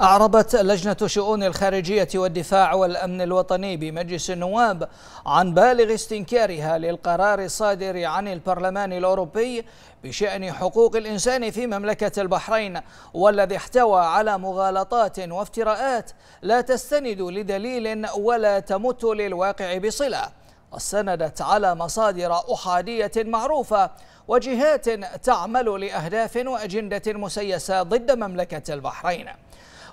أعربت لجنة شؤون الخارجية والدفاع والأمن الوطني بمجلس النواب عن بالغ استنكارها للقرار الصادر عن البرلمان الأوروبي بشأن حقوق الإنسان في مملكة البحرين والذي احتوى على مغالطات وافتراءات لا تستند لدليل ولا تمت للواقع بصلة واستندت على مصادر أحادية معروفة وجهات تعمل لأهداف وأجندة مسيسة ضد مملكة البحرين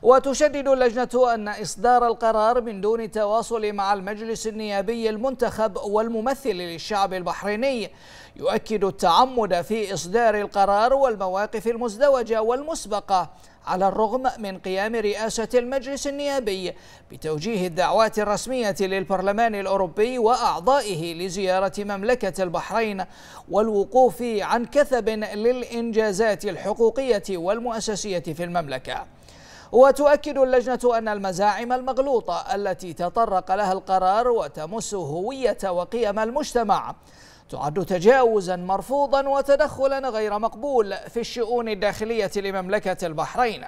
وتشدد اللجنة أن إصدار القرار من دون التواصل مع المجلس النيابي المنتخب والممثل للشعب البحريني يؤكد التعمد في إصدار القرار والمواقف المزدوجة والمسبقة على الرغم من قيام رئاسة المجلس النيابي بتوجيه الدعوات الرسمية للبرلمان الأوروبي وأعضائه لزيارة مملكة البحرين والوقوف عن كثب للإنجازات الحقوقية والمؤسسية في المملكة وتؤكد اللجنة أن المزاعم المغلوطة التي تطرق لها القرار وتمس هوية وقيم المجتمع تعد تجاوزا مرفوضا وتدخلا غير مقبول في الشؤون الداخلية لمملكة البحرين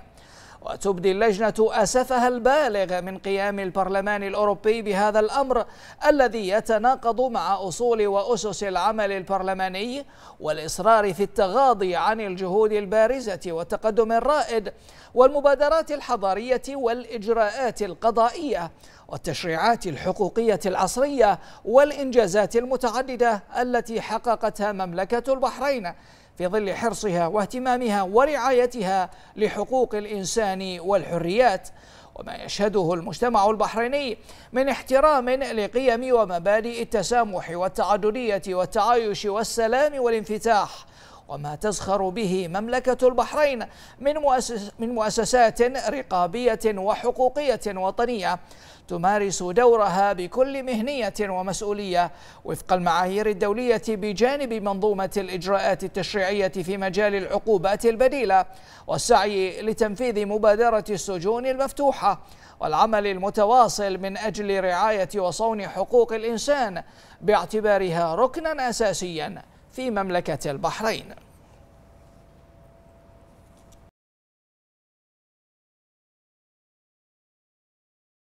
وتبدي اللجنة أسفها البالغ من قيام البرلمان الأوروبي بهذا الأمر الذي يتناقض مع أصول وأسس العمل البرلماني والإصرار في التغاضي عن الجهود البارزة والتقدم الرائد والمبادرات الحضارية والإجراءات القضائية والتشريعات الحقوقية العصرية والإنجازات المتعددة التي حققتها مملكة البحرين في ظل حرصها واهتمامها ورعايتها لحقوق الإنسان والحريات وما يشهده المجتمع البحريني من احترام لقيم ومبادئ التسامح والتعددية والتعايش والسلام والانفتاح وما تزخر به مملكة البحرين من, مؤسس من مؤسسات رقابية وحقوقية وطنية تمارس دورها بكل مهنية ومسؤولية وفق المعايير الدولية بجانب منظومة الإجراءات التشريعية في مجال العقوبات البديلة والسعي لتنفيذ مبادرة السجون المفتوحة والعمل المتواصل من أجل رعاية وصون حقوق الإنسان باعتبارها ركنا أساسياً في مملكة البحرين